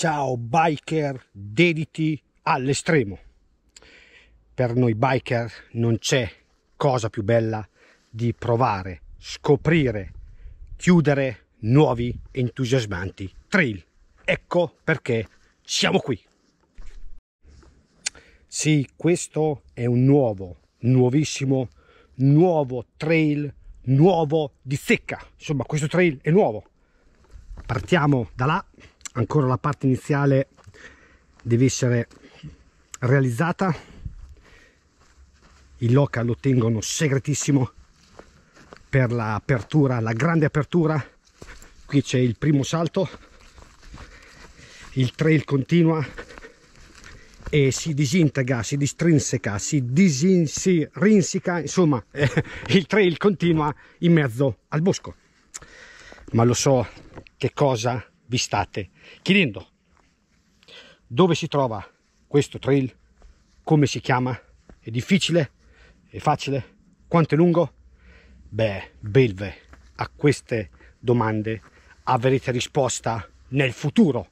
ciao biker, dediti all'estremo. Per noi biker non c'è cosa più bella di provare, scoprire, chiudere nuovi entusiasmanti trail. Ecco perché siamo qui. Sì, questo è un nuovo, nuovissimo, nuovo trail, nuovo di secca. Insomma, questo trail è nuovo. Partiamo da là ancora la parte iniziale deve essere realizzata il local lo tengono segretissimo per l'apertura la grande apertura qui c'è il primo salto il trail continua e si disintegra, si distrinseca, si, disin, insomma eh, il trail continua in mezzo al bosco. Ma lo so che cosa vi state chiedendo dove si trova questo trail, come si chiama, è difficile, è facile, quanto è lungo? Beh, Belve, a queste domande avrete risposta nel futuro,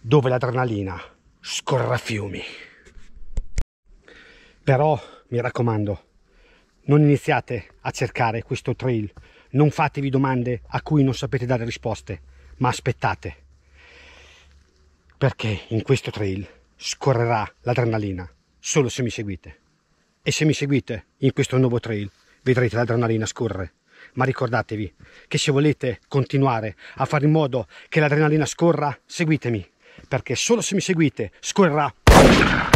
dove l'adrenalina scorra fiumi. Però, mi raccomando, non iniziate a cercare questo trail non fatevi domande a cui non sapete dare risposte, ma aspettate. Perché in questo trail scorrerà l'adrenalina solo se mi seguite. E se mi seguite in questo nuovo trail vedrete l'adrenalina scorrere. Ma ricordatevi che se volete continuare a fare in modo che l'adrenalina scorra, seguitemi, perché solo se mi seguite scorrerà